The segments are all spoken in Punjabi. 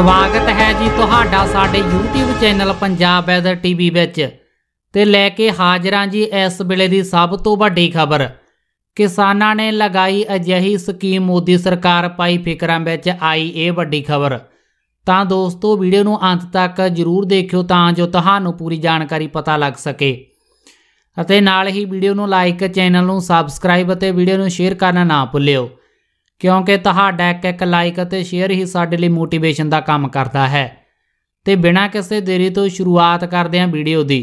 ਸਵਾਗਤ ਹੈ ਜੀ ਤੁਹਾਡਾ ਸਾਡੇ YouTube channel Punjab weather TV ਵਿੱਚ ਤੇ ਲੈ ਕੇ ਹਾਜ਼ਰਾਂ ਜੀ ਇਸ ਵੇਲੇ ਦੀ ਸਭ ਤੋਂ ਵੱਡੀ ਖਬਰ ਕਿਸਾਨਾਂ ਨੇ ਲਗਾਈ ਅਜਿਹੀ ਸਕੀਮ ਮੋਦੀ ਸਰਕਾਰ ਪਾਈ ਫਿਕਰਾਂ ਵਿੱਚ ਆਈ ਇਹ ਵੱਡੀ ਖਬਰ ਤਾਂ ਦੋਸਤੋ ਵੀਡੀਓ ਨੂੰ ਅੰਤ ਤੱਕ ਜਰੂਰ ਦੇਖਿਓ ਤਾਂ ਜੋ ਤੁਹਾਨੂੰ ਪੂਰੀ ਜਾਣਕਾਰੀ ਪਤਾ ਲੱਗ ਸਕੇ ਅਤੇ ਨਾਲ ਹੀ ਵੀਡੀਓ ਨੂੰ ਲਾਈਕ ਚੈਨਲ ਨੂੰ ਸਬਸਕ੍ਰਾਈਬ ਅਤੇ ਵੀਡੀਓ ਨੂੰ ਸ਼ੇਅਰ ਕਰਨਾ ਨਾ ਭੁੱਲਿਓ ਕਿਉਂਕਿ ਤੁਹਾਡਾ ਇੱਕ ਇੱਕ ਲਾਈਕ ਅਤੇ ਸ਼ੇਅਰ ਹੀ ਸਾਡੇ ਲਈ ਮੋਟੀਵੇਸ਼ਨ ਦਾ ਕੰਮ ਕਰਦਾ ਹੈ ਤੇ ਬਿਨਾਂ ਕਿਸੇ ਦੇਰੀ ਤੋਂ ਸ਼ੁਰੂਆਤ ਕਰਦੇ ਹਾਂ ਵੀਡੀਓ ਦੀ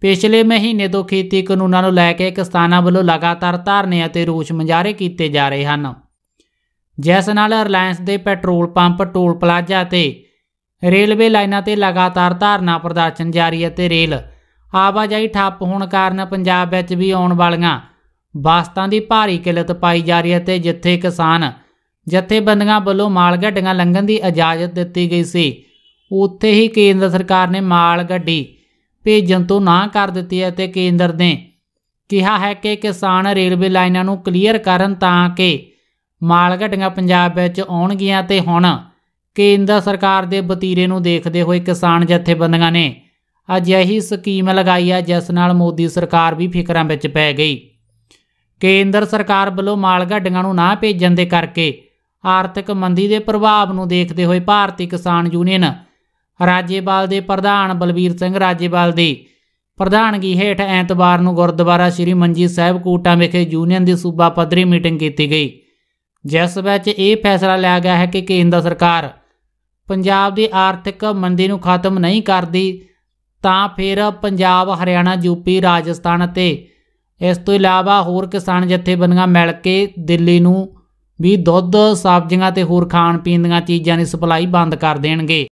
ਪਿਛਲੇ ਮਹੀਨੇ ਤੋਂ ਖੇਤੀ ਕਾਨੂੰਨਾਂ ਨੂੰ ਲੈ ਕੇ ਕਿਸਾਨਾਂ ਵੱਲੋਂ ਲਗਾਤਾਰ ਧਾਰਨੇ ਅਤੇ ਰੋਸ ਮੁਜ਼ਾਹਰੇ ਕੀਤੇ ਜਾ ਰਹੇ ਹਨ ਜਿਸ ਨਾਲ ਰਿਲਾਇੰਸ ਦੇ ਪੈਟਰੋਲ ਪੰਪ ਟੋਲ ਪਲਾਜ਼ਾ ਤੇ ਰੇਲਵੇ ਲਾਈਨਾਂ ਤੇ ਲਗਾਤਾਰ ਧਾਰਨਾ ਪ੍ਰਦਰਸ਼ਨ ਜਾਰੀ ਅਤੇ ਰੇਲ ਆਵਾਜਾਈ ਠੱਪ ਹੋਣ ਕਾਰਨ ਪੰਜਾਬ ਵਿੱਚ ਵੀ ਆਉਣ ਵਾਲੀਆਂ ਵਸਤਾਂ ਦੀ ਭਾਰੀ ਕਿਲਤ ਪਾਈ ਜਾ ਰਹੀ ਹੈ ਤੇ ਜਿੱਥੇ ਕਿਸਾਨ ਜਥੇਬੰਦੀਆਂ ਵੱਲੋਂ ਮਾਲ ਗੱਡੀਆਂ ਲੰਘਣ ਦੀ ਇਜਾਜ਼ਤ ਦਿੱਤੀ ਗਈ ਸੀ ਉੱਥੇ ਹੀ ਕੇਂਦਰ ਸਰਕਾਰ ਨੇ ਮਾਲ ਗੱਡੀ ਭੇਜਣ ਤੋਂ ਨਾ ਕਰ ਦਿੱਤੀ ਹੈ ਤੇ ਕੇਂਦਰ ਨੇ ਕਿਹਾ ਹੈ ਕਿ ਕਿਸਾਨ ਰੇਲਵੇ ਲਾਈਨਾਂ ਨੂੰ ਕਲੀਅਰ ਕਰਨ ਤਾਂ ਕਿ ਮਾਲ ਗੱਡੀਆਂ ਪੰਜਾਬ ਵਿੱਚ ਆਉਣਗੀਆਂ ਤੇ ਹੁਣ ਕੇਂਦਰ ਸਰਕਾਰ ਦੇ ਬਤੀਰੇ ਨੂੰ ਦੇਖਦੇ ਹੋਏ ਕਿਸਾਨ ਜਥੇਬੰਦੀਆਂ ਨੇ ਅਜਿਹੀ ਸਕੀਮ ਲਗਾਈ ਹੈ ਜਿਸ ਨਾਲ ਮੋਦੀ ਸਰਕਾਰ ਵੀ ਫਿਕਰਾਂ ਵਿੱਚ ਪੈ ਗਈ ਕੇਂਦਰ ਸਰਕਾਰ ਵੱਲੋਂ ਮਾਲ ਗੱਡੀਆਂ ਨੂੰ ਨਾ ਭੇਜਣ ਦੇ ਕਰਕੇ ਆਰਥਿਕ ਮੰਦੀ ਦੇ ਪ੍ਰਭਾਵ ਨੂੰ ਦੇਖਦੇ ਹੋਏ ਭਾਰਤੀ ਕਿਸਾਨ ਯੂਨੀਅਨ ਰਾਜੇਵਾਲ ਦੇ ਪ੍ਰਧਾਨ ਬਲਬੀਰ ਸਿੰਘ ਰਾਜੇਵਾਲ ਦੀ ਪ੍ਰਧਾਨਗੀ ਹੇਠ ਐਤਵਾਰ ਨੂੰ ਗੁਰਦੁਆਰਾ ਸ੍ਰੀ ਮੰਜੀ ਸਾਹਿਬ ਕੋਟਾ ਵਿਖੇ ਯੂਨੀਅਨ ਦੀ ਸੂਬਾ ਪੱਧਰੀ ਮੀਟਿੰਗ ਕੀਤੀ ਗਈ ਜਿਸ ਵਿੱਚ ਇਹ ਫੈਸਲਾ ਲਿਆ ਗਿਆ ਹੈ ਕਿ ਕੇਂਦਰ ਸਰਕਾਰ ਪੰਜਾਬ ਦੀ ਆਰਥਿਕ ਮੰਦੀ ਨੂੰ ਖਤਮ ਨਹੀਂ ਕਰਦੀ ਤਾਂ ਫਿਰ ਪੰਜਾਬ ਹਰਿਆਣਾ ਯੂਪੀ ਰਾਜਸਥਾਨ ਅਤੇ ਇਸ ਤੋਂ ਇਲਾਵਾ ਹੋਰ ਕਿਸਾਨ ਜਥੇਬੰਦੀਆਂ ਮਿਲ ਕੇ ਦਿੱਲੀ ਨੂੰ ਵੀ ਦੁੱਧ ਸਬਜ਼ੀਆਂ ਤੇ ਹੋਰ ਖਾਣ ਪੀਣ ਦੀਆਂ ਚੀਜ਼ਾਂ ਦੀ ਸਪਲਾਈ ਬੰਦ ਕਰ ਦੇਣਗੇ